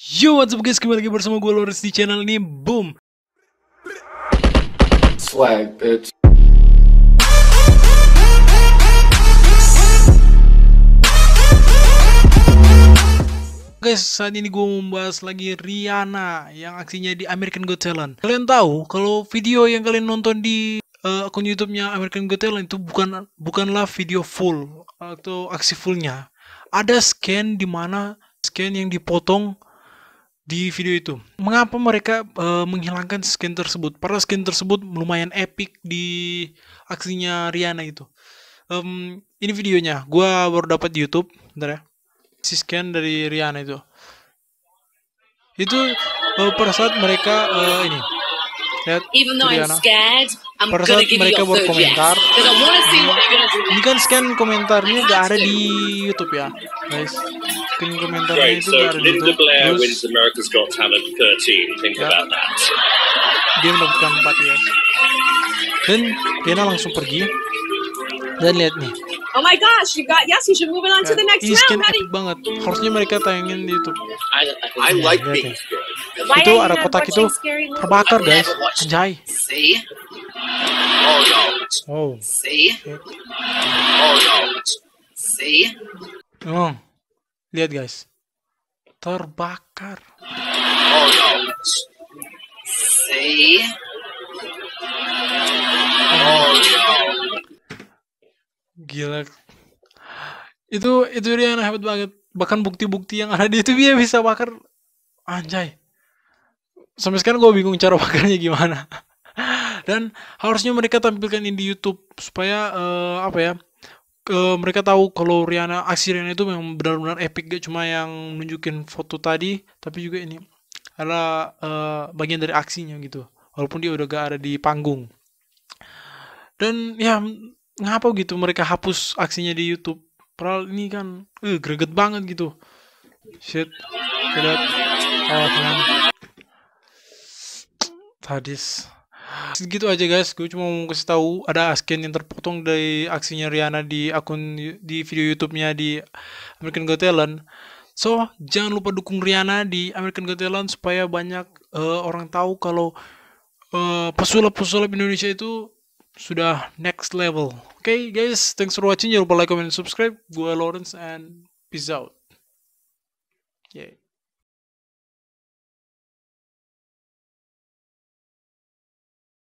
Yo, what's up guys? Kembali lagi bersama gue Loris di channel ini. Boom. Swag, bitch. Guys, saat ini gue membahas lagi Rihanna yang aksinya di American Got Talent. Kalian tahu kalau video yang kalian nonton di uh, akun YouTube-nya American Got Talent itu bukan bukanlah video full atau aksi fullnya. Ada scan di mana scan yang dipotong di video itu. Mengapa mereka e, menghilangkan skin tersebut? Padahal skin tersebut lumayan epic di aksinya Riana itu. Um, ini videonya, gue baru dapat di YouTube, bentar ya. Si scan dari Riana itu. Itu e, pada saat mereka e, ini. Lihat, Even though Rihanna. I'm scared, pada saat mereka berkomentar yes. ini kan scan komentarnya gak ada di YouTube ya guys scan komentarnya itu gak ada di YouTube terus ya, dia mendapatkan empat ya dan Diana langsung pergi dan lihat nih Oh my gosh, you got yes, you should move it on to the next Ini round. Ini epic banget. Harusnya mereka tayangin di YouTube. I, I iya, like scared. Ya. Itu ada kotak itu terbakar guys. Anjay. See? Oh. See? Oh, See? Oh. Lihat guys. Terbakar. Oh, See? Hold Gila. Itu itu dia yang hebat banget. Bahkan bukti-bukti yang ada di itu dia bisa bakar. Anjay. Sampai sekarang gue bingung cara bakarnya gimana dan harusnya mereka tampilkan ini di YouTube supaya uh, apa ya uh, mereka tahu kalau Rihanna aksi Rihanna itu memang benar-benar epic gak cuma yang nunjukin foto tadi tapi juga ini adalah uh, bagian dari aksinya gitu walaupun dia udah gak ada di panggung dan ya ngapa gitu mereka hapus aksinya di YouTube Peral ini kan uh, greget banget gitu shit tidak oh, tadis segitu aja guys gue cuma mau kasih tahu ada action yang terpotong dari aksinya Rihanna di akun di video YouTube-nya di American Got Talent so jangan lupa dukung Rihanna di American Got Talent supaya banyak uh, orang tahu kalau uh, pesulap-pesulap Indonesia itu sudah next level oke okay, guys thanks for watching jangan lupa like comment subscribe gue Lawrence and peace out yeah